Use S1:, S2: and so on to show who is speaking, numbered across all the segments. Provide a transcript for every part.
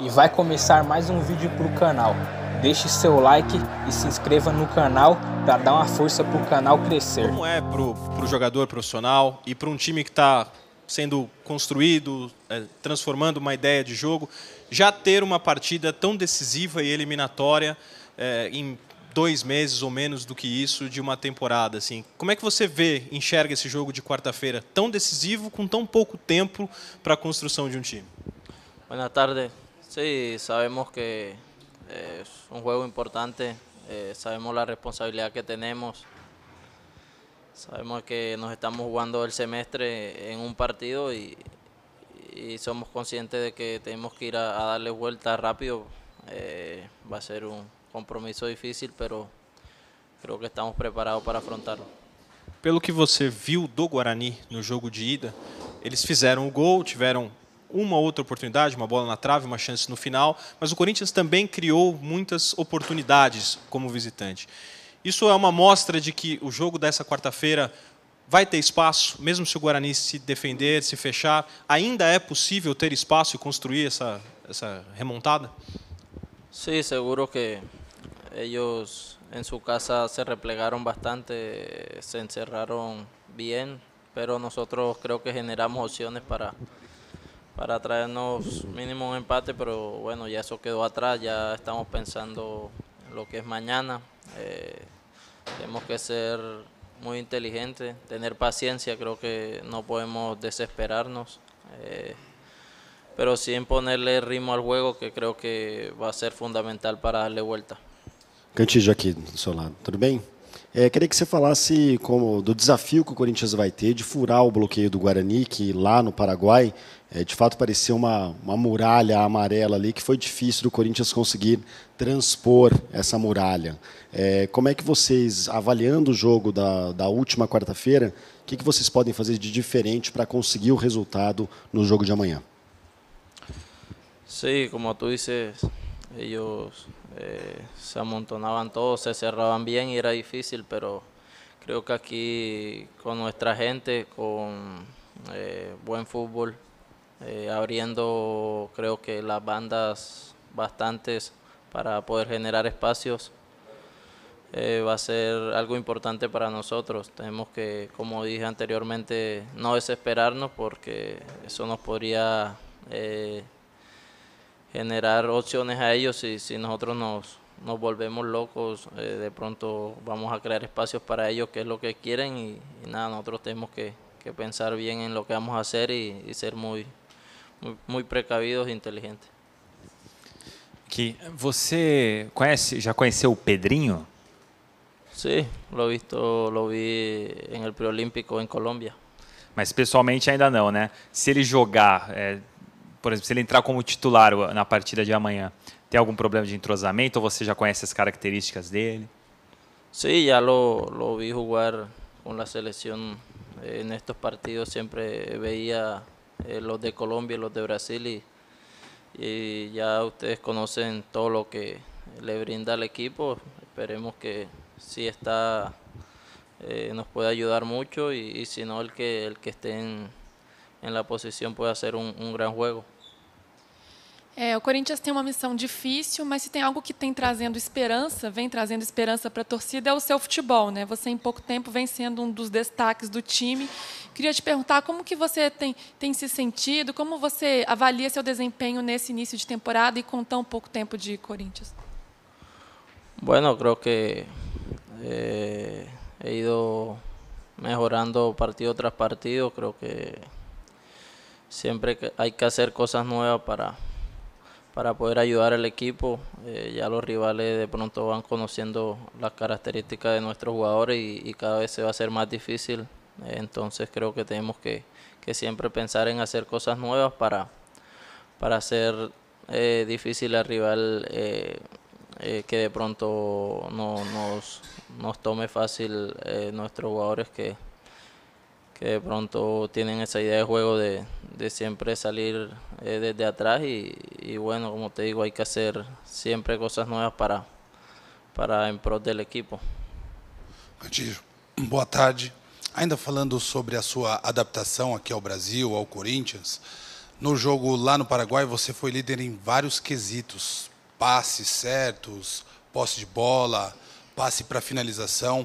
S1: e vai começar mais um vídeo para o canal. Deixe seu like e se inscreva no canal para dar uma força para o canal crescer. Como é para o jogador profissional e para um time que está sendo construído, é, transformando uma ideia de jogo, já ter uma partida tão decisiva e eliminatória é, em dois meses ou menos do que isso de uma temporada. Assim. Como é que você vê, enxerga esse jogo de quarta-feira tão decisivo, com tão pouco tempo para a construção de um time? Boa tarde. Sí, sabemos que eh, es un juego importante, eh, sabemos la responsabilidad que tenemos, sabemos que nos estamos jugando el semestre en un partido y, somos conscientes de que tenemos que ir a, darle vuelta rápido. Eh, va a ser un compromiso difícil, pero creo que estamos preparados para afrontarlo. Pelo que você viu do Guarani no jogo de ida, eles fizeram o gol, tiveram uma outra oportunidade, uma bola na trave, uma chance no final, mas o Corinthians também criou muitas oportunidades como visitante. Isso é uma mostra de que o jogo dessa quarta-feira vai ter espaço, mesmo se o Guarani se defender, se fechar, ainda é possível ter espaço e construir essa, essa remontada? Sim, sí, seguro que eles em sua casa se replegaram bastante, se encerraram bem, pero nosotros creo que generamos opciones para para traernos mínimo un empate, pero bueno, ya eso quedó atrás, ya estamos pensando lo que es mañana. Eh, tenemos que ser muy inteligentes, tener paciencia, creo que no podemos desesperarnos, eh, pero sí ponerle ritmo al juego que creo que va a ser fundamental para darle vuelta. Cantillo aquí, de su lado, É, queria que você falasse como, do desafio que o Corinthians vai ter de furar o bloqueio do Guarani, que lá no Paraguai, é, de fato, parecia uma, uma muralha amarela ali, que foi difícil do Corinthians conseguir transpor essa muralha. É, como é que vocês, avaliando o jogo da, da última quarta-feira, o que, que vocês podem fazer de diferente para conseguir o resultado no jogo de amanhã? Sim, como tu dizes, Ellos eh, se amontonaban todos, se cerraban bien y era difícil, pero creo que aquí con nuestra gente, con eh, buen fútbol, eh, abriendo creo que las bandas bastantes para poder generar espacios, va a ser algo importante para nosotros. Tenemos que, como dije anteriormente, no desesperarnos porque eso nos podría generar opciones a ellos y si nosotros nos, nos volvemos locos, eh, de pronto vamos a crear espacios para ellos, que es lo que quieren y, nada, nosotros tenemos que, que, pensar bien en lo que vamos a hacer y, ser muy, muy, precavidos e inteligentes. Que você conhece, ya conheceu o Pedrinho? sí, lo visto, lo vi en el preolímpico en Colombia. Mas pessoalmente ainda no, ¿no? Se ele jogar, eh, por ejemplo, si él entrar como titular en la partida de mañana, ¿tiene algún problema de entrosamiento o você ya conoce las características él? Sí, ya lo, vi jugar con la selección eh, en estos partidos, siempre veía eh, los de Colombia y los de Brasil y, ya ustedes conocen todo lo que le brinda al equipo, esperemos que si está eh, nos puede ayudar mucho y, si no el que, el que esté en, en la posición puede hacer un, un gran juego. É, o Corinthians tem uma missão difícil, mas se tem algo que tem trazendo esperança, vem trazendo esperança para a torcida, é o seu futebol. Né? Você, em pouco tempo, vem sendo um dos destaques do time. Queria te perguntar como que você tem, tem se sentido, como você avalia seu desempenho nesse início de temporada e com tão pouco tempo de Corinthians? Bueno, acho que eh, he ido melhorando partido tras partido. acho que siempre hay que hacer cosas nuevas para, para poder ayudar al equipo. Eh, ya los rivales de pronto van conociendo las características de nuestros jugadores y, cada vez se va a hacer más difícil. Eh, entonces creo que tenemos que, que, siempre pensar en hacer cosas nuevas para, para hacer eh, difícil al rival que de pronto no, nos, nos tome fácil nuestros jugadores que que de pronto tienen esa idea de juego de, de siempre salir eh, desde atrás y, y, bueno, como te digo, hay que hacer siempre cosas nuevas para, para em prol do equipo. Antígio, boa tarde. Ainda falando sobre a sua adaptação aqui ao Brasil, ao Corinthians, no jogo lá no Paraguai você foi líder em vários quesitos, passes certos, posse de bola, passe para finalização.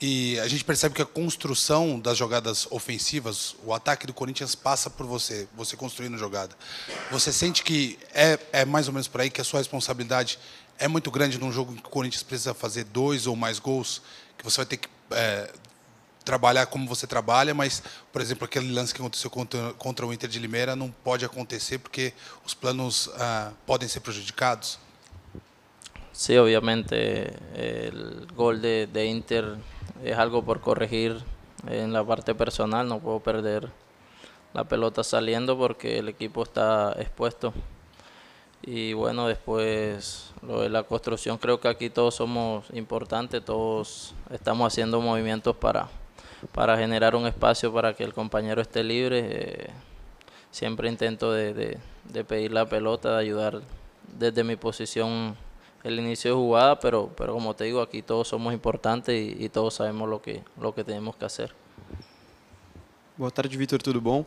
S1: E a gente percebe que a construção das jogadas ofensivas, o ataque do Corinthians passa por você, você construindo a jogada. Você sente que é, é mais ou menos por aí que a sua responsabilidade é muito grande num jogo em que o Corinthians precisa fazer dois ou mais gols, que você vai ter que é, trabalhar como você trabalha, mas, por exemplo, aquele lance que aconteceu contra, contra o Inter de Limeira não pode acontecer porque os planos ah, podem ser prejudicados? Sim, obviamente. O gol de, de Inter. es algo por corregir en la parte personal, no puedo perder la pelota saliendo porque el equipo está expuesto. Y bueno, después lo de la construcción, creo que aquí todos somos importantes, todos estamos haciendo movimientos para, para generar un espacio para que el compañero esté libre. Eh, siempre intento de pedir la pelota, de ayudar desde mi posición el inicio de jugada, pero, pero como te digo, aquí todos somos importantes e, todos sabemos lo que, lo que temos que fazer. Boa tarde, Vitor, tudo bom?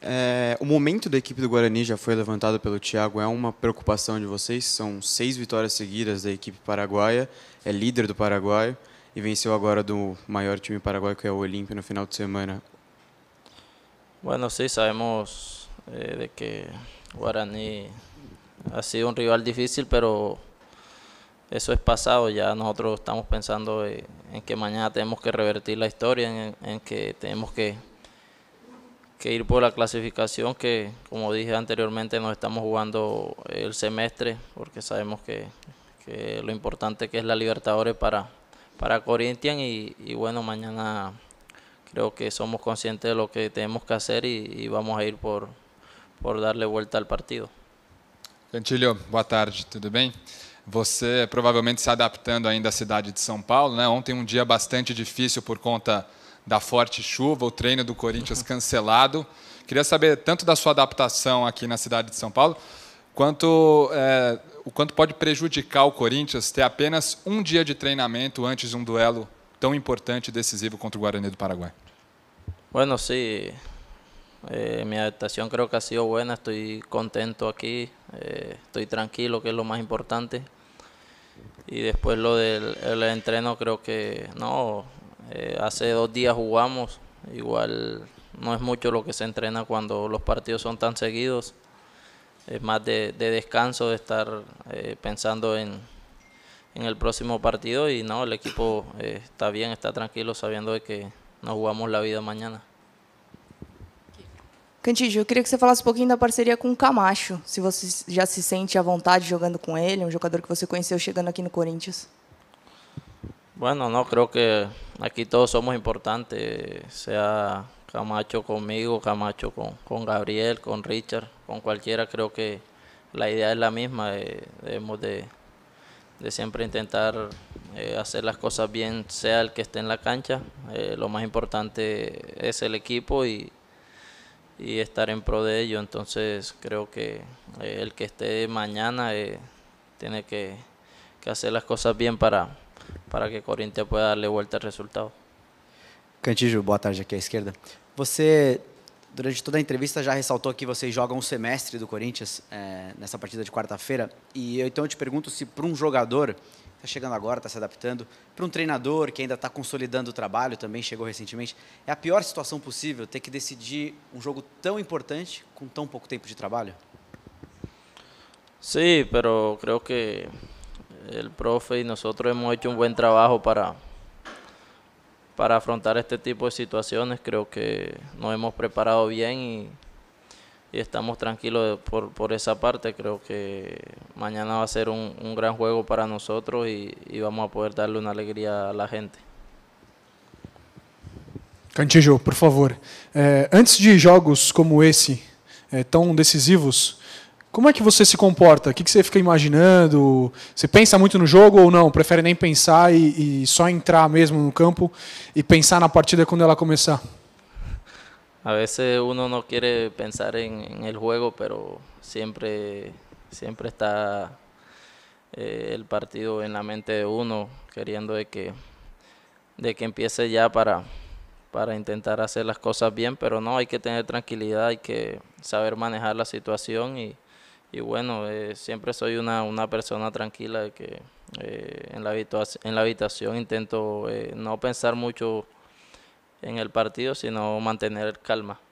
S1: É, o momento da equipe do Guarani já foi levantado pelo Thiago, é uma preocupação de vocês? São seis vitórias seguidas da equipe paraguaia, é líder do Paraguai e venceu agora do maior time paraguaio que é o Olímpio no final de semana. Bueno, sí, sabemos eh, de que Guarani ha sido un rival difícil, pero eso es pasado, ya nosotros estamos pensando eh, en que mañana tenemos que revertir la historia, en, que tenemos que, que, ir por la clasificación que, como dije anteriormente, nos estamos jugando el semestre, porque sabemos que, lo importante que es la Libertadores para, para Corinthians y, bueno, mañana creo que somos conscientes de lo que tenemos que hacer y, vamos a ir por, por darle vuelta al partido. Gentilio, boa tarde, tudo bien? Você é provavelmente se adaptando ainda à cidade de São Paulo, né? Ontem um dia bastante difícil por conta da forte chuva, o treino do Corinthians cancelado. Queria saber tanto da sua adaptação aqui na cidade de São Paulo, quanto é, o quanto pode prejudicar o Corinthians ter apenas um dia de treinamento antes de um duelo tão importante e decisivo contra o Guarani do Paraguai. Bueno, sí, Eh, mi adaptación creo que ha sido buena, estoy contento aquí, eh, estoy tranquilo, que es lo más importante. y después lo del el entreno creo que no, eh, hace dos días jugamos, igual no es mucho lo que se entrena cuando los partidos son tan seguidos, es más de, descanso, de estar eh, pensando en, en, el próximo partido y no, el equipo eh, está bien, está tranquilo sabiendo de que nos jugamos la vida mañana. Cantígio, yo queria que você falasse un um pouquinho da parceria com o Camacho, se você já se sente à vontade jugando con él, un um jugador que você conheceu chegando aquí no Corinthians. Bueno, no, creo que aquí todos somos importantes, sea Camacho conmigo, Camacho con, Gabriel, con Richard, con cualquiera, creo que la idea es la misma, eh, debemos de, siempre intentar eh, hacer las cosas bien, sea el que esté en la cancha, eh, lo más importante es el equipo y, y estar en pro de ello. Entonces creo que eh, el que esté mañana eh, tiene que, que, hacer las cosas bien para, para que Corinthians pueda darle vuelta al resultado. Cantígio, boa tarde aqui à esquerda. Você, durante toda a entrevista, já ressaltou que vocês jogam o semestre do Corinthians é, nessa partida de quarta-feira. E eu, então eu te pergunto se, para um jogador está chegando agora, está se adaptando. Para um treinador que ainda está consolidando o trabalho, também chegou recentemente, é a pior situação possível ter que decidir um jogo tão importante com tão pouco tempo de trabalho? Sim, pero creo que el profe e nosotros hemos hecho un buen trabajo para, para afrontar este tipo de situaciones. Creo que nos hemos preparado bien y y estamos tranquilos por, por esa parte. Creo que mañana va a ser un, un gran juego para nosotros y, y, vamos a poder darle una alegría a la gente. Cantijo, por favor. Eh, antes de jogos como esse, eh, tão decisivos, como é que você se comporta? O que, que você fica imaginando? Você pensa muito no jogo ou não? Prefere nem pensar e, e só entrar mesmo no campo e pensar na partida quando ela começar? a veces uno no quiere pensar en, el juego, pero siempre, siempre está eh, el partido en la mente de uno, queriendo de que, de que empiece ya para, para intentar hacer las cosas bien, pero no, hay que tener tranquilidad, hay que saber manejar la situación y, y bueno, eh, siempre soy una, persona tranquila que eh, en, la en la habitación intento no pensar mucho en el partido, sino mantener calma.